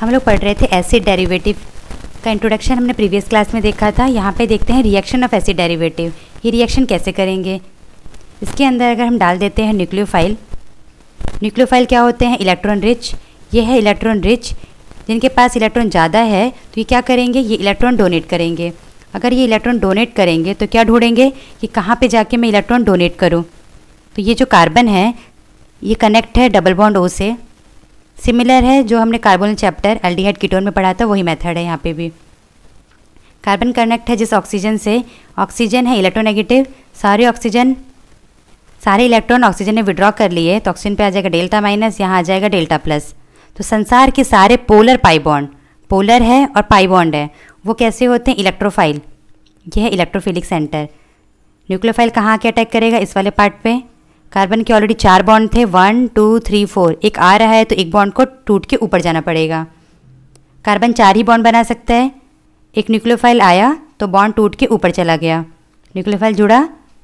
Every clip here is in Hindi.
हम लोग पढ़ रहे थे एसिड डेरिवेटिव का इंट्रोडक्शन हमने प्रीवियस क्लास में देखा था यहाँ पे देखते हैं रिएक्शन ऑफ एसिड डेरिवेटिव ये रिएक्शन कैसे करेंगे इसके अंदर अगर हम डाल देते हैं न्यूक्लियोफाइल न्यूक्लियोफाइल क्या होते हैं इलेक्ट्रॉन रिच ये है इलेक्ट्रॉन रिच जिनके पास इलेक्ट्रॉन ज़्यादा है तो ये क्या करेंगे ये इलेक्ट्रॉन डोनेट करेंगे अगर ये इलेक्ट्रॉन डोनेट करेंगे तो क्या ढूंढेंगे कि कहाँ पर जाके मैं इलेक्ट्रॉन डोनेट करूँ तो ये जो कार्बन है ये कनेक्ट है डबल बॉन्ड ओ से सिमिलर है जो हमने कार्बोन चैप्टर एल्डिहाइड कीटोन में पढ़ा था वही मेथड है यहाँ पे भी कार्बन कनेक्ट है जिस ऑक्सीजन से ऑक्सीजन है इलेक्ट्रोनेगेटिव सारे ऑक्सीजन सारे इलेक्ट्रॉन ऑक्सीजन ने विड्रॉ कर लिए तो ऑक्सीजन पे आ जाएगा डेल्टा माइनस यहाँ आ जाएगा डेल्टा प्लस तो संसार के सारे पोलर पाइबॉन्ड पोलर है और पाईबॉन्ड है वो कैसे होते हैं इलेक्ट्रोफाइल यह है इलेक्ट्रोफिलिक सेंटर न्यूक्लियोफाइल कहाँ के अटैक करेगा इस वाले पार्ट पे कार्बन के ऑलरेडी चार बॉन्ड थे वन टू थ्री फोर एक आ रहा है तो एक बॉन्ड को टूट के ऊपर जाना पड़ेगा कार्बन चार ही बॉन्ड बना सकता है एक न्यूक्लियोफाइल आया तो बॉन्ड टूट के ऊपर चला गया न्यूक्लियोफाइल जुड़ा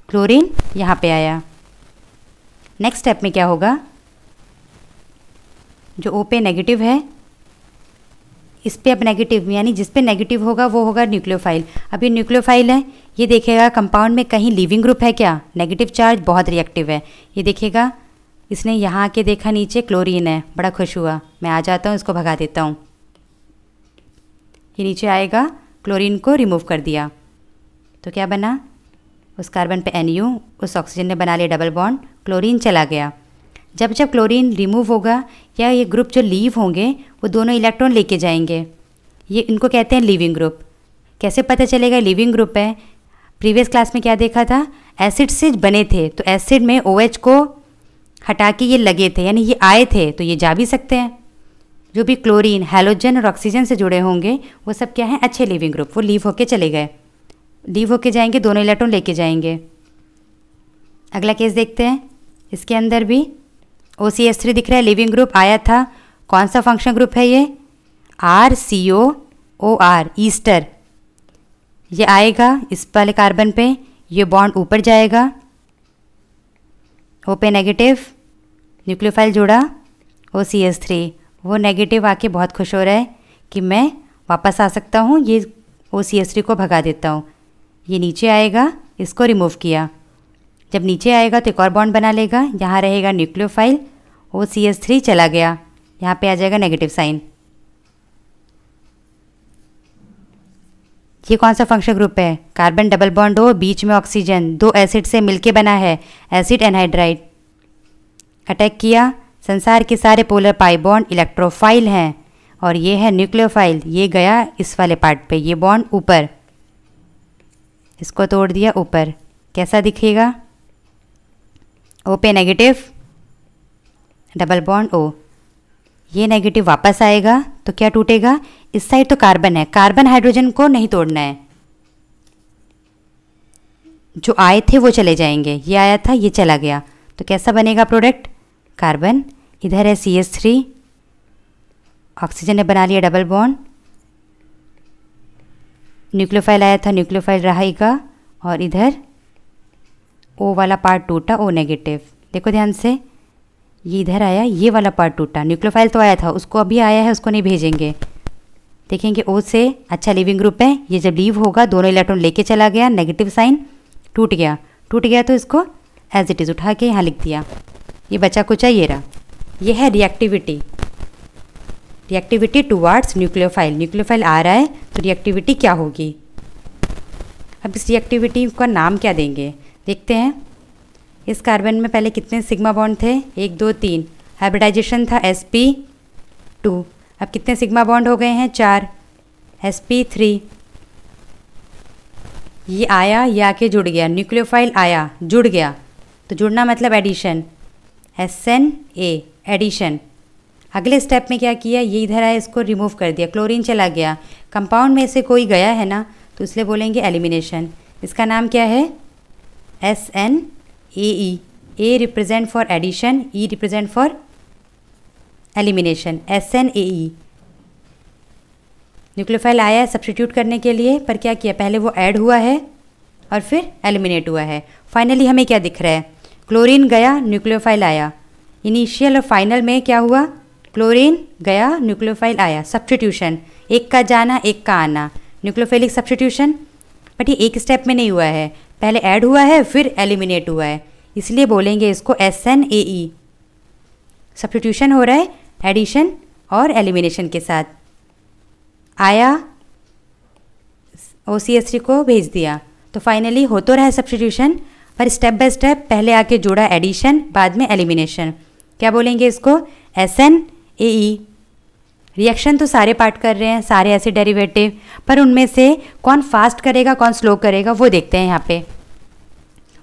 क्लोरीन यहाँ पे आया नेक्स्ट स्टेप में क्या होगा जो ओ पे नेगेटिव है इस पर अब नेगेटिव यानी जिस पे नेगेटिव होगा वो होगा न्यूक्लियोफाइल अब ये न्यूक्लियोफाइल है ये देखेगा कंपाउंड में कहीं लिविंग ग्रुप है क्या नेगेटिव चार्ज बहुत रिएक्टिव है ये देखेगा इसने यहाँ आके देखा नीचे क्लोरीन है बड़ा खुश हुआ मैं आ जाता हूँ इसको भगा देता हूँ ये नीचे आएगा क्लोरीन को रिमूव कर दिया तो क्या बना उस कार्बन पे एन उस ऑक्सीजन ने बना लिया डबल बॉन्ड क्लोरीन चला गया जब जब क्लोरीन रिमूव होगा या ये ग्रुप जो लीव होंगे वो दोनों इलेक्ट्रॉन लेके जाएंगे ये इनको कहते हैं लिविंग ग्रुप कैसे पता चलेगा लिविंग ग्रुप है प्रीवियस क्लास में क्या देखा था एसिड से बने थे तो एसिड में ओ OH को हटा के ये लगे थे यानी ये आए थे तो ये जा भी सकते हैं जो भी क्लोरीन हेलोजन और ऑक्सीजन से जुड़े होंगे वो सब क्या हैं अच्छे लिविंग ग्रुप वो लीव होके चले गए लीव होके जाएंगे दोनों इलेक्ट्रॉन लेके जाएंगे अगला केस देखते हैं इसके अंदर भी ओ सी एस थ्री दिख रहा है लिविंग ग्रुप आया था कौन सा फंक्शन ग्रुप है ये R C O O R ester ये आएगा इस वाले कार्बन पे ये बॉन्ड ऊपर जाएगा ओ पे नेगेटिव न्यूक्लियोफाइल जोड़ा ओ सी एस थ्री वो नेगेटिव आके बहुत खुश हो रहा है कि मैं वापस आ सकता हूँ ये ओ सी एस थ्री को भगा देता हूँ ये नीचे आएगा इसको रिमूव किया जब नीचे आएगा तो एक और बॉन्ड बना लेगा यहाँ रहेगा nucleophile O C S three चला गया यहाँ पे आ जाएगा नेगेटिव साइन ये कौन सा फंक्शन ग्रुप है कार्बन डबल बॉन्ड हो बीच में ऑक्सीजन दो एसिड से मिलके बना है एसिड एनहाइड्राइड अटैक किया संसार के सारे पोलर पाई बॉन्ड इलेक्ट्रोफाइल हैं और ये है न्यूक्लियोफाइल ये गया इस वाले पार्ट पे ये बॉन्ड ऊपर इसको तोड़ दिया ऊपर कैसा दिखेगा ओ पे नेगेटिव डबल बॉन्ड ओ ये नेगेटिव वापस आएगा तो क्या टूटेगा इस साइड तो कार्बन है कार्बन हाइड्रोजन को नहीं तोड़ना है जो आए थे वो चले जाएंगे ये आया था ये चला गया तो कैसा बनेगा प्रोडक्ट कार्बन इधर है सी एस थ्री ऑक्सीजन ने बना लिया डबल बॉन्ड न्यूक्लियोफाइल आया था न्यूक्लियोफाइल रहेगा और इधर ओ वाला पार्ट टूटा ओ नेगेटिव देखो ध्यान से ये इधर आया ये वाला पार्ट टूटा न्यूक्लोफाइल तो आया था उसको अभी आया है उसको नहीं भेजेंगे देखेंगे ओ से अच्छा लिविंग ग्रुप है ये जब लीव होगा दोनों इलेक्ट्रॉन लेके चला गया नेगेटिव साइन टूट गया टूट गया तो इसको एज इट इज़ उठा के यहाँ लिख दिया ये बचा कुचा ये रहा ये है reactivity reactivity towards nucleophile nucleophile आ रहा है तो रिएक्टिविटी क्या होगी अब इस रिएक्टिविटी का नाम क्या देंगे देखते हैं इस कार्बन में पहले कितने सिग्मा बॉन्ड थे एक दो तीन हाइब्रिडाइजेशन था एस पी टू अब कितने सिग्मा बॉन्ड हो गए हैं चार एस पी थ्री ये आया ये आके जुड़ गया न्यूक्लियोफाइल आया जुड़ गया तो जुड़ना मतलब addition S N A addition अगले स्टेप में क्या किया ये इधर आया इसको रिमूव कर दिया क्लोरीन चला गया कंपाउंड में से कोई गया है ना तो इसलिए बोलेंगे एलिमिनेशन इसका नाम क्या है S N A E A represent for addition E represent for elimination S N A E nucleophile आया है सब्सटीट्यूट करने के लिए पर क्या किया पहले वो ऐड हुआ है और फिर एलिमिनेट हुआ है फाइनली हमें क्या दिख रहा है क्लोरीन गया न्यूक्लियोफाइल आया इनिशियल और फाइनल में क्या हुआ क्लोरीन गया न्यूक्लियोफाइल आया सब्सटीट्यूशन एक का जाना एक का आना न्यूक्लियोफाइलिक सब्सटीट्यूशन बट ये एक स्टेप में नहीं हुआ है पहले ऐड हुआ है फिर एलिमिनेट हुआ है इसलिए बोलेंगे इसको S N A E substitution हो रहा है एडिशन और एलिमिनेशन के साथ आया ओ सी एस सी को भेज दिया तो फाइनली हो तो रहा है सब्सटीट्यूशन पर स्टेप बाय स्टेप पहले आके जोड़ा एडिशन बाद में एलिमिनेशन क्या बोलेंगे इसको S N A E reaction तो सारे पार्ट कर रहे हैं सारे ऐसे डेरिवेटिव पर उनमें से कौन फास्ट करेगा कौन स्लो करेगा वो देखते हैं यहाँ पे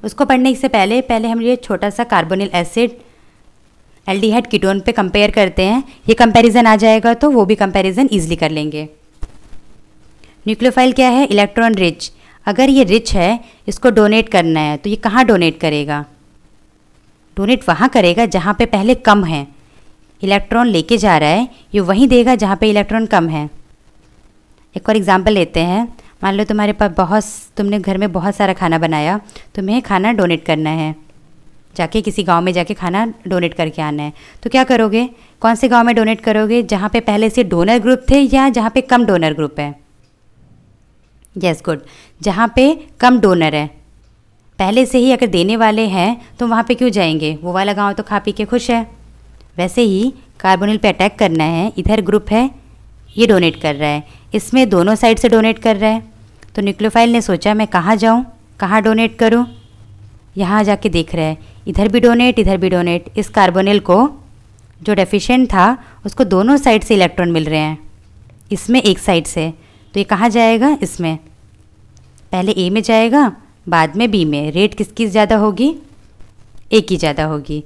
उसको पढ़ने से पहले पहले हम ये छोटा सा कार्बोनिल एसिड एल्डिहाइड कीटोन पे कंपेयर करते हैं ये कंपैरिजन आ जाएगा तो वो भी कंपैरिजन ईजिली कर लेंगे न्यूक्लियोफाइल क्या है इलेक्ट्रॉन रिच अगर ये रिच है इसको डोनेट करना है तो ये कहाँ डोनेट करेगा डोनेट वहाँ करेगा जहाँ पर पहले कम है इलेक्ट्रॉन लेके जा रहा है ये वहीं देगा जहाँ पे इलेक्ट्रॉन कम है एक और एग्ज़ाम्पल लेते हैं मान लो तुम्हारे पास बहुत तुमने घर में बहुत सारा खाना बनाया तुम्हें खाना डोनेट करना है जाके किसी गांव में जाके खाना डोनेट करके आना है तो क्या करोगे कौन से गांव में डोनेट करोगे जहाँ पे पहले से डोनर ग्रुप थे या जहाँ पे कम डोनर ग्रुप है यस गुड जहाँ पे कम डोनर है पहले से ही अगर देने वाले हैं तो वहाँ पे क्यों जाएंगे वो वाला गांव तो खा पी के खुश है वैसे ही कार्बोनिल पे अटैक करना है इधर ग्रुप है ये डोनेट कर रहा है इसमें दोनों साइड से डोनेट कर रहा है तो न्यूक्लियोफाइल ने सोचा मैं कहाँ जाऊँ कहाँ डोनेट करूँ यहाँ जाके देख रहा है इधर भी डोनेट इधर भी डोनेट इस कार्बोनिल को जो डेफिशिएंट था उसको दोनों साइड से इलेक्ट्रॉन मिल रहे हैं इसमें एक साइड से तो ये कहाँ जाएगा इसमें पहले ए में जाएगा बाद में बी में रेट किसकी ज़्यादा होगी ए की ज़्यादा होगी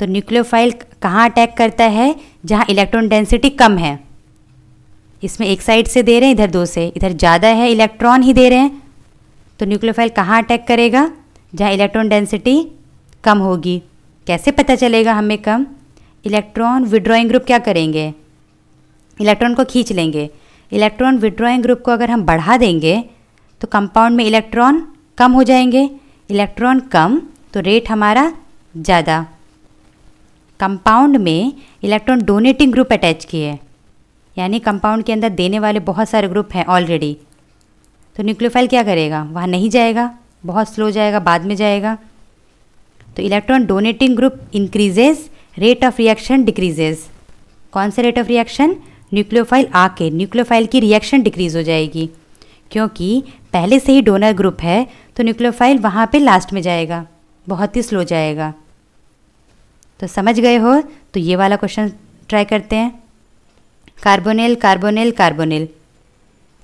तो न्यूक्लियोफाइल कहाँ अटैक करता है जहाँ इलेक्ट्रॉन डेंसिटी कम है इसमें एक साइड से दे रहे हैं इधर दो से इधर ज़्यादा है इलेक्ट्रॉन ही दे रहे हैं तो न्यूक्लियोफाइल कहाँ अटैक करेगा जहाँ इलेक्ट्रॉन डेंसिटी कम होगी कैसे पता चलेगा हमें कम इलेक्ट्रॉन विड्रॉइंग ग्रुप क्या करेंगे इलेक्ट्रॉन को खींच लेंगे इलेक्ट्रॉन विड्रॉइंग ग्रुप को अगर हम बढ़ा देंगे तो कंपाउंड में इलेक्ट्रॉन कम हो जाएंगे इलेक्ट्रॉन कम तो रेट हमारा ज़्यादा कंपाउंड में इलेक्ट्रॉन डोनेटिंग ग्रुप अटैच किए यानी कंपाउंड के अंदर देने वाले बहुत सारे ग्रुप हैं ऑलरेडी तो न्यूक्लियोफाइल क्या करेगा वहाँ नहीं जाएगा बहुत स्लो जाएगा बाद में जाएगा तो electron donating group increases rate of reaction decreases कौन से रेट ऑफ रिएक्शन न्यूक्लियोफाइल आके न्यूक्लियोफाइल की रिएक्शन डिक्रीज हो जाएगी क्योंकि पहले से ही डोनर ग्रुप है तो न्यूक्लियोफाइल वहाँ पे लास्ट में जाएगा बहुत ही स्लो जाएगा तो समझ गए हो तो ये वाला क्वेश्चन ट्राई करते हैं carbonyl carbonyl carbonyl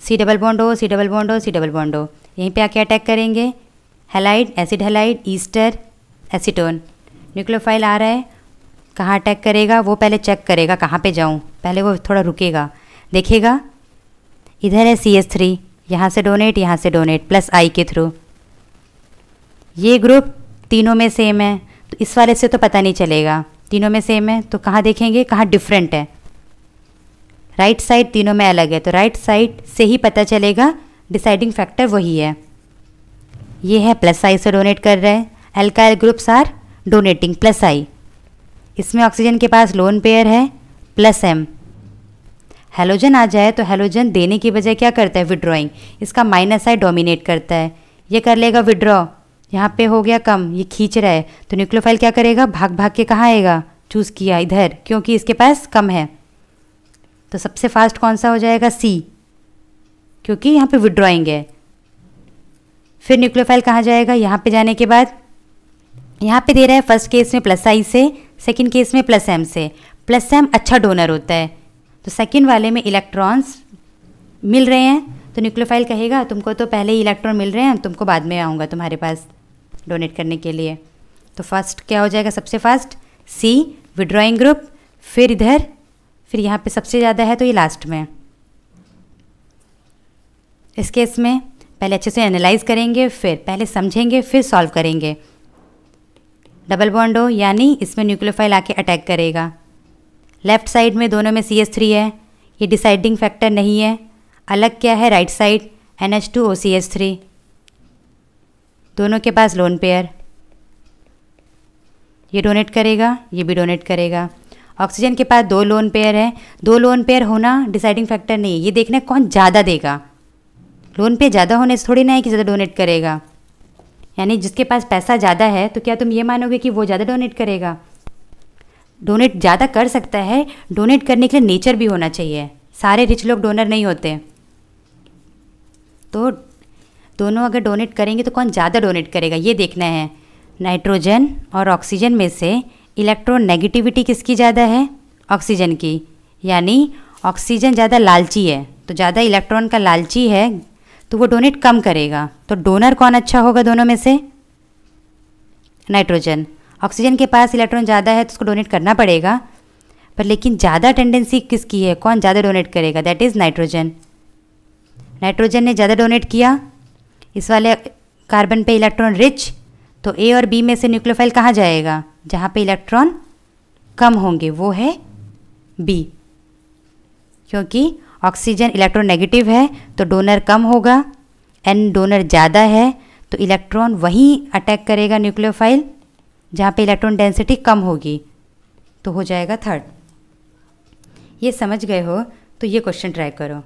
C double bond O C double bond O C double bond O यहीं पे आके अटैक करेंगे halide acid halide ester acetone nucleophile आ रहा है कहाँ अटैक करेगा वो पहले चेक करेगा कहाँ पे जाऊँ पहले वो थोड़ा रुकेगा देखेगा इधर है सी एस थ्री यहाँ से डोनेट यहाँ से डोनेट प्लस आई के थ्रू ये ग्रुप तीनों में सेम है इस वाले से तो पता नहीं चलेगा तीनों में सेम है तो कहाँ देखेंगे कहाँ डिफरेंट है राइट साइड तीनों में अलग है तो राइट साइड से ही पता चलेगा डिसाइडिंग फैक्टर वही है ये है प्लस आई से डोनेट कर रहे हैं alkyl groups are donating plus I इसमें ऑक्सीजन के पास लोन पेयर है प्लस एम हेलोजन आ जाए तो हेलोजन देने की बजाय क्या करता है विड्रॉइंग इसका माइनस आई डोमिनेट करता है ये कर लेगा विड्रॉ यहाँ पे हो गया कम ये खींच रहा है तो न्यूक्लोफाइल क्या करेगा भाग भाग के कहाँ आएगा चूज़ किया इधर क्योंकि इसके पास कम है तो सबसे फास्ट कौन सा हो जाएगा सी क्योंकि यहाँ पे विड्रॉइंग है फिर न्यूक्लोफाइल कहाँ जाएगा यहाँ पे जाने के बाद यहाँ पे दे रहा है फर्स्ट केस में प्लस आई से सेकेंड केस में प्लस एम से प्लस एम अच्छा डोनर होता है तो सेकेंड वाले में इलेक्ट्रॉन्स मिल रहे हैं तो न्यूक्लोफाइल कहेगा तुमको तो पहले ही इलेक्ट्रॉन मिल रहे हैं तुमको बाद में आऊँगा तुम्हारे पास डोनेट करने के लिए तो फर्स्ट क्या हो जाएगा सबसे फर्स्ट सी विड्रॉइंग ग्रुप फिर इधर फिर यहाँ पे सबसे ज़्यादा है तो ये लास्ट में इस केस में पहले अच्छे से एनालाइज करेंगे फिर पहले समझेंगे फिर सॉल्व करेंगे डबल बॉन्डो यानी इसमें न्यूक्लियोफाइल आके अटैक करेगा लेफ्ट साइड में दोनों में सी एस थ्री है ये डिसाइडिंग फैक्टर नहीं है अलग क्या है right side N H two O C S three दोनों के पास लोन पेयर ये डोनेट करेगा ये भी डोनेट करेगा ऑक्सीजन के पास दो लोन पेयर है दो लोन पेयर होना डिसाइडिंग फैक्टर नहीं है ये देखना कौन ज़्यादा देगा लोन पे ज़्यादा होने से थोड़ी ना है कि ज़्यादा डोनेट करेगा यानी जिसके पास पैसा ज़्यादा है तो क्या तुम ये मानोगे कि वो ज़्यादा डोनेट करेगा डोनेट ज़्यादा कर सकता है डोनेट करने के लिए नेचर भी होना चाहिए सारे रिच लोग डोनर नहीं होते तो दोनों अगर डोनेट करेंगे तो कौन ज़्यादा डोनेट करेगा ये देखना है नाइट्रोजन और ऑक्सीजन में से इलेक्ट्रोनेगेटिविटी किसकी ज़्यादा है ऑक्सीजन की यानी ऑक्सीजन ज़्यादा लालची है तो ज़्यादा इलेक्ट्रॉन का लालची है तो वो डोनेट कम करेगा तो डोनर कौन अच्छा होगा दोनों में से नाइट्रोजन ऑक्सीजन के पास इलेक्ट्रॉन ज़्यादा है तो उसको डोनेट करना पड़ेगा पर लेकिन ज़्यादा टेंडेंसी किसकी है कौन ज़्यादा डोनेट करेगा दैट इज़ नाइट्रोजन नाइट्रोजन ने ज़्यादा डोनेट किया इस वाले कार्बन पे इलेक्ट्रॉन रिच तो ए और बी में से न्यूक्लियोफाइल कहाँ जाएगा जहाँ पे इलेक्ट्रॉन कम होंगे वो है बी क्योंकि ऑक्सीजन इलेक्ट्रॉन नेगेटिव है तो डोनर कम होगा एन डोनर ज़्यादा है तो इलेक्ट्रॉन वहीं अटैक करेगा न्यूक्लियोफाइल जहाँ पे इलेक्ट्रॉन डेंसिटी कम होगी तो हो जाएगा थर्ड ये समझ गए हो तो ये क्वेश्चन ट्राई करो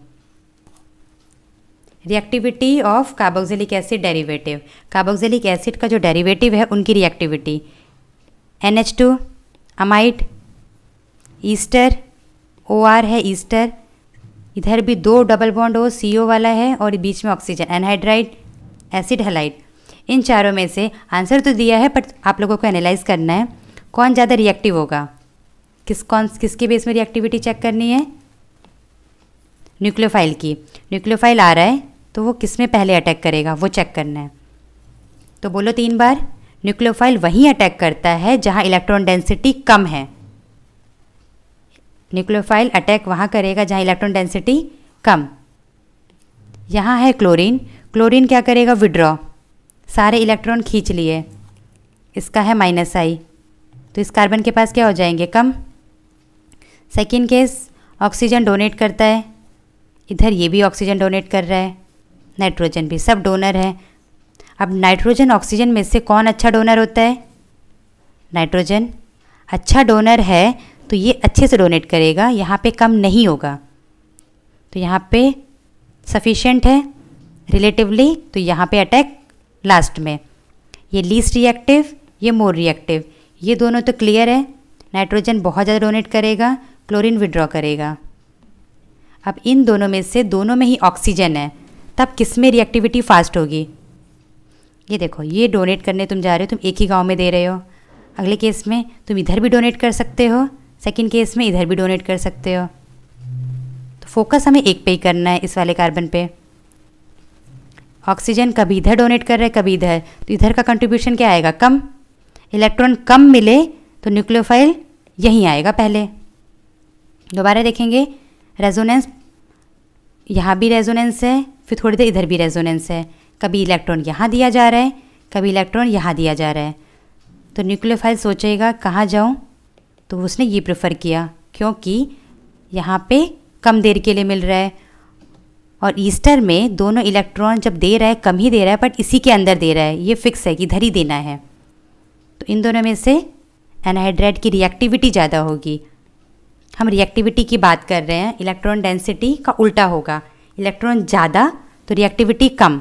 reactivity of carboxylic acid derivative carboxylic acid का जो डेरिवेटिव है उनकी reactivity N H two amide ester O R है ईस्टर इधर भी दो डबल बॉन्ड ओ सी ओ वाला है और बीच में ऑक्सीजन एनहाइड्राइड एसिड हेलाइड इन चारों में से आंसर तो दिया है बट आप लोगों को एनालाइज करना है कौन ज़्यादा रिएक्टिव होगा किस कौन किसके बेस में रिएक्टिविटी चेक करनी है न्यूक्लियोफाइल की न्यूक्लियोफाइल आ रहा है तो वो किस में पहले अटैक करेगा वो चेक करना है तो बोलो तीन बार न्यूक्लियोफाइल वहीं अटैक करता है जहाँ इलेक्ट्रॉन डेंसिटी कम है न्यूक्लियोफाइल अटैक वहाँ करेगा जहाँ इलेक्ट्रॉन डेंसिटी कम यहाँ है क्लोरीन क्लोरीन क्या करेगा विड्रॉ सारे इलेक्ट्रॉन खींच लिए इसका है माइनस आई तो इस कार्बन के पास क्या हो जाएंगे कम सेकेंड केस ऑक्सीजन डोनेट करता है इधर ये भी ऑक्सीजन डोनेट कर रहा है नाइट्रोजन भी सब डोनर हैं अब नाइट्रोजन ऑक्सीजन में से कौन अच्छा डोनर होता है नाइट्रोजन अच्छा डोनर है तो ये अच्छे से डोनेट करेगा यहाँ पे कम नहीं होगा तो यहाँ पे सफिशेंट है रिलेटिवली तो यहाँ पे अटैक लास्ट में ये लीस्ट रिएक्टिव ये मोर रिएक्टिव ये दोनों तो क्लियर है नाइट्रोजन बहुत ज़्यादा डोनेट करेगा क्लोरीन विड्रॉ करेगा अब इन दोनों में से दोनों में ही ऑक्सीजन है तब किस में रिएक्टिविटी फास्ट होगी ये देखो ये डोनेट करने तुम जा रहे हो तुम एक ही गांव में दे रहे हो अगले केस में तुम इधर भी डोनेट कर सकते हो सेकंड केस में इधर भी डोनेट कर सकते हो तो फोकस हमें एक पे ही करना है इस वाले कार्बन पे ऑक्सीजन कभी इधर डोनेट कर रहे हैं कभी इधर तो इधर का कंट्रीब्यूशन क्या आएगा कम इलेक्ट्रॉन कम मिले तो न्यूक्लियोफाइल यहीं आएगा पहले दोबारा देखेंगे रेजोनेंस यहाँ भी रेजोनेंस है फिर थोड़ी देर इधर भी रेजोनेंस है कभी इलेक्ट्रॉन यहाँ दिया जा रहा है कभी इलेक्ट्रॉन यहाँ दिया जा रहा है तो न्यूक्लियोफाइल सोचेगा कहाँ जाऊँ तो उसने ये प्रेफर किया क्योंकि यहाँ पे कम देर के लिए मिल रहा है और ईस्टर में दोनों इलेक्ट्रॉन जब दे रहा है कम ही दे रहा है बट इसी के अंदर दे रहा है ये फिक्स है कि इधर ही देना है तो इन दोनों में से एनहाइड्रेट की रिएक्टिविटी ज़्यादा होगी हम रिएक्टिविटी की बात कर रहे हैं इलेक्ट्रॉन डेंसिटी का उल्टा होगा इलेक्ट्रॉन ज़्यादा तो रिएक्टिविटी कम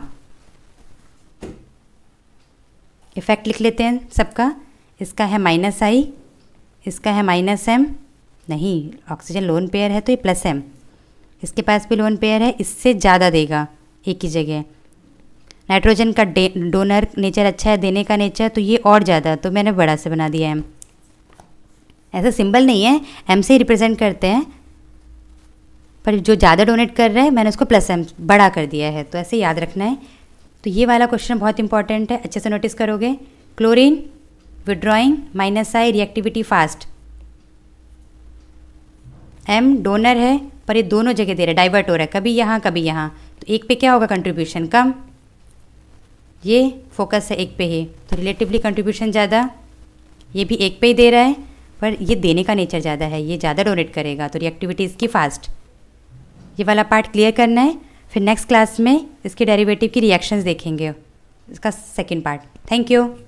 इफेक्ट लिख लेते हैं सबका इसका है माइनस आई इसका है माइनस एम नहीं ऑक्सीजन लोन पेयर है तो ये प्लस एम इसके पास भी लोन पेयर है इससे ज़्यादा देगा एक ही जगह नाइट्रोजन का डोनर नेचर अच्छा है देने का नेचर तो ये और ज़्यादा तो मैंने बड़ा से बना दिया है ऐसा सिंबल नहीं है एम से रिप्रेजेंट करते हैं पर जो ज़्यादा डोनेट कर रहे हैं मैंने उसको प्लस एम बड़ा कर दिया है तो ऐसे याद रखना है तो ये वाला क्वेश्चन बहुत इंपॉर्टेंट है अच्छे से नोटिस करोगे chlorine withdrawing minus I reactivity fast M donor है पर ये दोनों जगह दे रहा है डाइवर्ट हो रहा है कभी यहाँ कभी यहाँ तो एक पे क्या होगा कंट्रीब्यूशन कम ये फोकस है एक पे ही तो रिलेटिवली कंट्रीब्यूशन ज़्यादा ये भी एक पे ही दे रहा है पर ये देने का नेचर ज़्यादा है ये ज़्यादा डोनेट करेगा तो रिएक्टिविटी इसकी फास्ट ये वाला पार्ट क्लियर करना है फिर नेक्स्ट क्लास में इसके डेरिवेटिव की रिएक्शंस देखेंगे इसका सेकेंड पार्ट थैंक यू